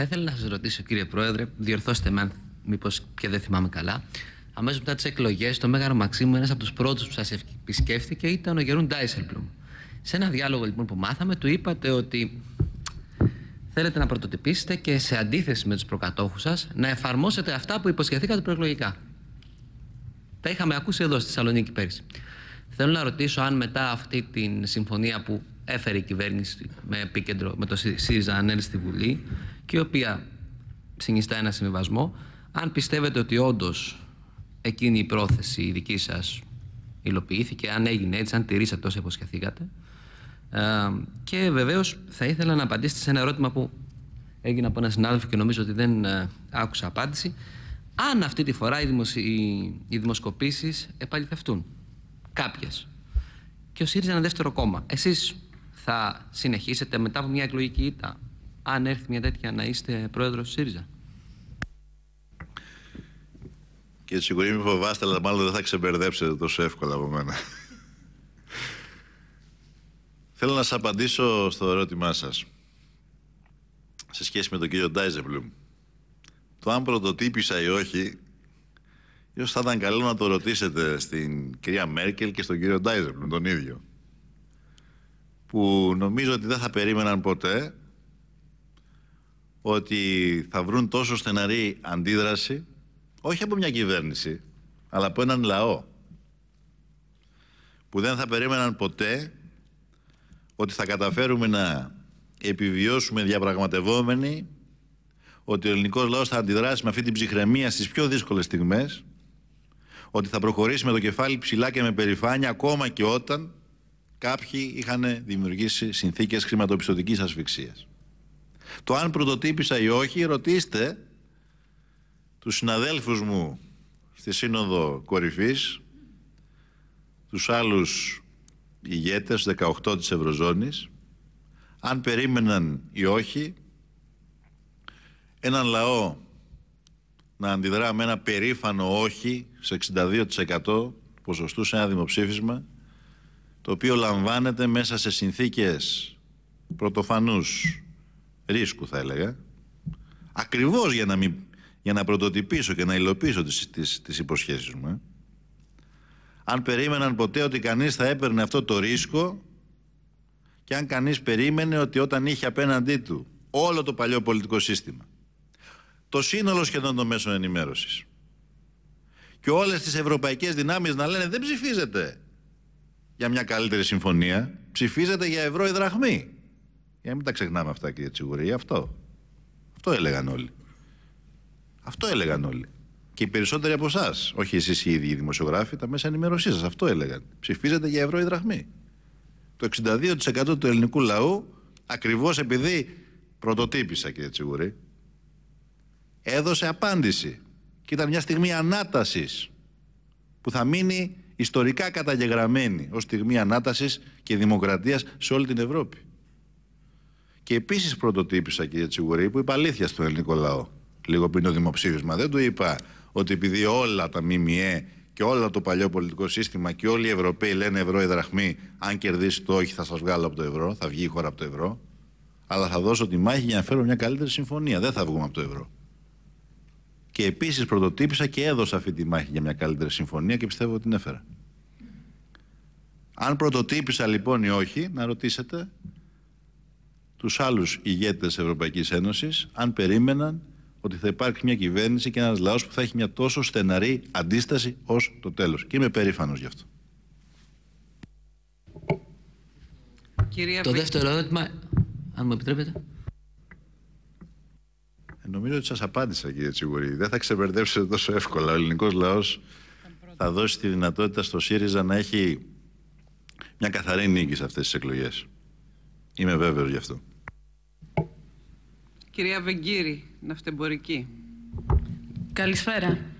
Θα ήθελα να σας ρωτήσω, κύριε Πρόεδρε, διορθώστε με αν μήπως και δεν θυμάμαι καλά. Αμέσως μετά τις εκλογές, το Μέγαρο Μαξίμου, ένας από τους πρώτους που σας επισκέφθηκε ήταν ο Γερούν Ντάισελπλουμ. Σε ένα διάλογο λοιπόν που μάθαμε, του είπατε ότι θέλετε να πρωτοτυπήσετε και σε αντίθεση με τους προκατόχους σας να εφαρμόσετε αυτά που υποσχεθήκατε προεκλογικά. Τα είχαμε ακούσει εδώ στη Θεσσαλονίκη πέρυσι. Θέλω να ρωτήσω αν μετά αυτή τη συμφωνία που έφερε η κυβέρνηση με επίκεντρο με το ΣΥΡΙΖΑ Ανέλ στη Βουλή και η οποία συνιστά ένα συμβιβασμό. Αν πιστεύετε ότι όντως εκείνη η πρόθεση η δική σας υλοποιήθηκε, αν έγινε έτσι, αν τηρήσατε όσα υποσχεθήκατε. Ε, και βεβαίως θα ήθελα να απαντήσετε σε ένα ερώτημα που έγινε από ένα συνάδελφο και νομίζω ότι δεν ε, άκουσα απάντηση. Αν αυτή τη φορά οι, δημοσι... οι δημοσκοπήσεις επαληθευτούν, κάποιες, και ο ΣΥΡΙΖΑ ένα δεύτερο κόμμα, εσείς θα συνεχίσετε μετά από μια εκλογική ήττα αν έρθει μια τέτοια να είστε πρόεδρος ΣΥΡΙΖΑ. Και συγχωρεί μη φοβάστε, αλλά μάλλον δεν θα ξεμπερδέψετε τόσο εύκολα από μένα. Θέλω να σας απαντήσω στο ερώτημά σας. Σε σχέση με τον κύριο Ντάιζεμπλουμ. Το αν πρωτοτύπησα ή όχι, ίσως θα ήταν καλό να το ρωτήσετε στην κυρία Μέρκελ και στον κύριο Ντάιζεμπλουμ τον ίδιο. Που νομίζω ότι δεν θα περίμεναν ποτέ ότι θα βρουν τόσο στεναρή αντίδραση, όχι από μια κυβέρνηση, αλλά από έναν λαό, που δεν θα περίμεναν ποτέ ότι θα καταφέρουμε να επιβιώσουμε διαπραγματευόμενοι ότι ο ελληνικός λαός θα αντιδράσει με αυτή την ψυχραιμία στις πιο δύσκολες στιγμές, ότι θα προχωρήσει με το κεφάλι ψηλά και με περηφάνεια ακόμα και όταν κάποιοι είχαν δημιουργήσει συνθήκες χρηματοπιστωτικής ασφυξίας. Το αν πρωτοτύπησα ή όχι, ρωτήστε τους συναδέλφους μου στη Σύνοδο Κορυφής, τους άλλους ηγέτες 18 της Ευρωζώνης, αν περίμεναν ή όχι έναν λαό να αντιδρά με ένα περήφανο όχι σε 62% ποσοστού σε ένα δημοψήφισμα το οποίο λαμβάνεται μέσα σε συνθήκες πρωτοφανούς ρίσκου θα έλεγα, ακριβώς για να, μην, για να πρωτοτυπήσω και να υλοποιήσω τις, τις, τις υποσχέσεις μου. Ε. Αν περίμεναν ποτέ ότι κανείς θα έπαιρνε αυτό το ρίσκο και αν κανείς περίμενε ότι όταν είχε απέναντί του όλο το παλιό πολιτικό σύστημα, το σύνολο σχεδόν των μέσων ενημέρωσης και όλες τις ευρωπαϊκές δυνάμεις να λένε δεν ψηφίζετε για μια καλύτερη συμφωνία, ψηφίζετε για ευρώ ή δραχμή. Για να μην τα ξεχνάμε αυτά, κύριε Τσιγουρή, αυτό. Αυτό έλεγαν όλοι. Αυτό έλεγαν όλοι. Και οι περισσότεροι από εσάς, όχι εσείς οι ίδιοι οι δημοσιογράφοι, τα μέσα ενημέρωσή σας, αυτό έλεγαν. Ψηφίζετε για ευρώ ή δραχμή. Το 62% του ελληνικού λαού, ακριβώς επειδή πρωτοτύπησα, κύριε Τσιγουρή, έδωσε απάντηση. Και ήταν μια στιγμή ανάτασης που θα μείνει ιστορικά καταγεγραμμένη ως στιγμή ανάτασης και δημοκρατίας σε όλη την Ευρώπη. Και επίσης πρωτοτύπησα, κύριε Τσιγουρή, που είπα αλήθεια στον ελληνικό λαό. Λίγο πριν το δημοψήφισμα. Δεν του είπα ότι επειδή όλα τα ΜΜΕ και όλο το παλιό πολιτικό σύστημα και όλοι οι Ευρωπαίοι λένε ευρώ η δραχμή, αν κερδίσει το όχι θα σας βγάλω από το ευρώ, θα βγει η χώρα από το ευρώ, αλλά θα δώσω τη μάχη για να φέρω μια καλύτερη συμφωνία, δεν θα βγούμε από το ευρώ. Και επίσης πρωτοτύπησα και έδωσα αυτή τη μάχη για μια καλύτερη συμφωνία και πιστεύω ότι την έφερα. Αν πρωτοτύπησα λοιπόν ή όχι, να ρωτήσετε, τους άλλους ηγέτες της Ευρωπαϊκής Ένωσης αν περίμεναν ότι θα υπάρχει μια κυβέρνηση και ένας λαός που θα έχει μια τόσο στεναρή αντίσταση ως το τέλος. Και είμαι περήφανος γι' αυτό. Κυρία το δεύτερο ερώτημα, αν μου επιτρέπετε. Ε, νομίζω ότι σας απάντησα κύριε Τσιγουρή. Δεν θα ξεπερδέψετε τόσο εύκολα. Ο ελληνικός λαός θα δώσει τη δυνατότητα στο ΣΥΡΙΖΑ να έχει μια καθαρή νίκη σε αυτές τις εκλογές. Είμαι βέβαιος γι' αυτό. Κυρία Βεγγύρη, ναυτεμπορική. Καλησπέρα.